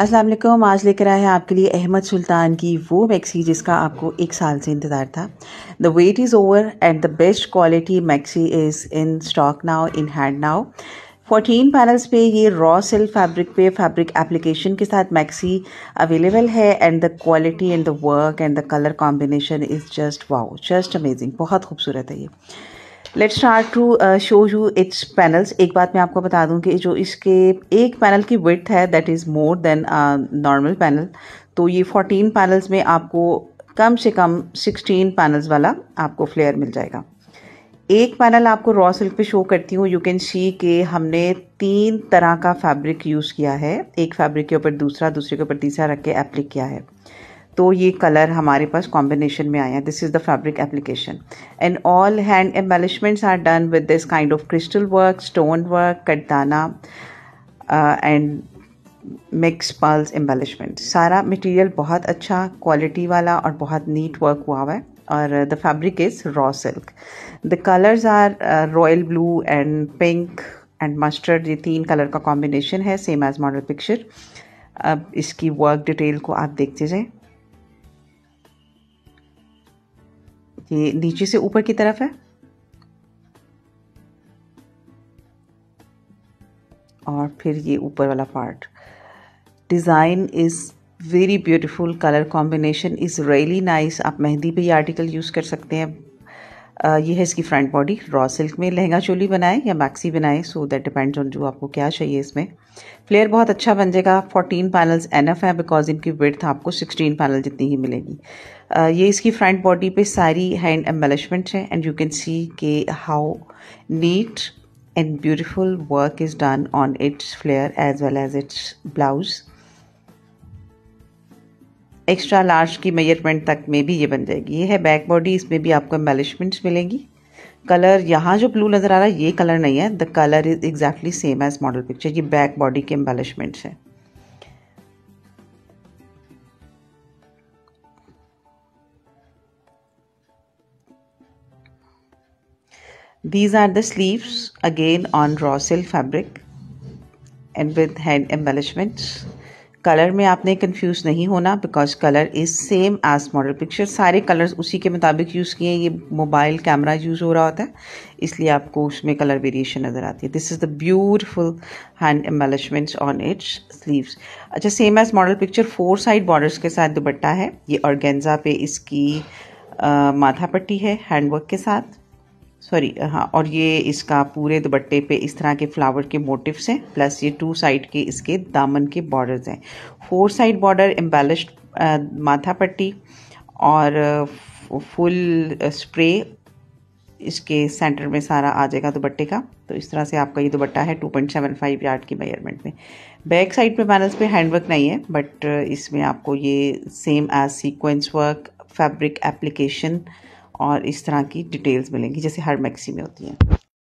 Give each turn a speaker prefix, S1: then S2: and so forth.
S1: अस्सलाम वालेकुम आज लेकर आए हैं आपके लिए अहमद सुल्तान की वो मैक्सी जिसका आपको एक साल से इंतज़ार था the wait is over and the best quality maxi is in stock now in hand now 14 panels पे ये रॉ सिल्क फैब्रिक पे फैब्रिक एप्लीकेशन के साथ मैक्सी अवेलेबल है and the quality and the work and the colour combination is just wow just amazing बहुत खूबसूरत है ये let start to show you its panels एक बात मैं आपको बता दूं कि जो इसके एक पैनल की विथ है that is more than normal panel तो ये 14 पैनल्स में आपको कम से कम 16 पैनल्स वाला आपको फ्लेयर मिल जाएगा एक पैनल आपको रॉ सिल्क पे शो करती हूँ यू कैन सी के हमने तीन तरह का फैब्रिक यूज़ किया है एक फैब्रिक के ऊपर दूसरा दूसरे के ऊपर तीसरा रख के एप्लिक किया है तो ये कलर हमारे पास कॉम्बिनेशन में आया this is the fabric application and all hand embellishments are done with this kind of crystal work stone work कटदाना एंड मिक्स पर्ल्स एम्बेलिशमेंट सारा मटेरियल बहुत अच्छा क्वालिटी वाला और बहुत नीट वर्क हुआ हुआ है और the fabric is raw silk the colours are royal blue and pink and mustard ये तीन कलर का कॉम्बिनेशन है सेम एज मॉडल पिक्चर अब इसकी वर्क डिटेल को आप देखते जाए ये नीचे से ऊपर की तरफ है और फिर ये ऊपर वाला part design is very beautiful colour combination is really nice आप मेहंदी पे ये आर्टिकल यूज़ कर सकते हैं ये है इसकी फ्रंट बॉडी रॉ सिल्क में लहंगा चोली बनाएं या मैक्सी बनाएं सो दैट डिपेंड्स ऑन जो आपको क्या चाहिए इसमें फ्लेयर बहुत अच्छा बन जाएगा फोर्टीन पैनल्स एनएफ़ है बिकॉज इनकी विर्थ आपको सिक्सटीन पैनल जितनी ही मिलेगी ये इसकी फ्रंट बॉडी पे सारी हैंड एम्बेलिशमेंट है एंड यू कैन सी के how neat and beautiful work is done on its flare as well as its blouse extra large की मेजरमेंट तक में भी ये बन जाएगी ये है बैक बॉडी इसमें भी आपको एम्बेलिशमेंट्स मिलेंगी कलर यहाँ जो ब्लू नज़र आ रहा है ये कलर नहीं है the colour is exactly same as model picture ये बैक बॉडी के एम्बेलिशमेंट्स हैं these are the sleeves again on raw silk fabric and with hand embellishments colour में आपने कंफ्यूज नहीं होना because colour is same as model picture सारे colours उसी के मुताबिक यूज़ किए हैं ये मोबाइल कैमरा यूज़ हो रहा होता है इसलिए आपको उसमें कलर वेरिएशन नज़र आती है this is the beautiful hand embellishments on its sleeves अच्छा same as model picture four side borders के साथ दुपट्टा है ये ऑर्गेन्जा पे इसकी आ, माथा पट्टी है हैंडवर्क के साथ सॉरी uh, हाँ और ये इसका पूरे दुपट्टे पे इस तरह के फ्लावर के मोटिव्स हैं प्लस ये टू साइड के इसके दामन के बॉर्डर्स हैं फोर साइड बॉर्डर एम्बेलिश्ड माथा पट्टी और फुल uh, स्प्रे uh, इसके सेंटर में सारा आ जाएगा दुपट्टे का तो इस तरह से आपका ये दुपट्टा है two point seven five yard की मेजरमेंट में बैक साइड पे पैनल्स पे हैंडवर्क नहीं है बट इसमें आपको ये same as sequence work fabric application और इस तरह की डिटेल्स मिलेंगी जैसे हर मैक्सी में होती हैं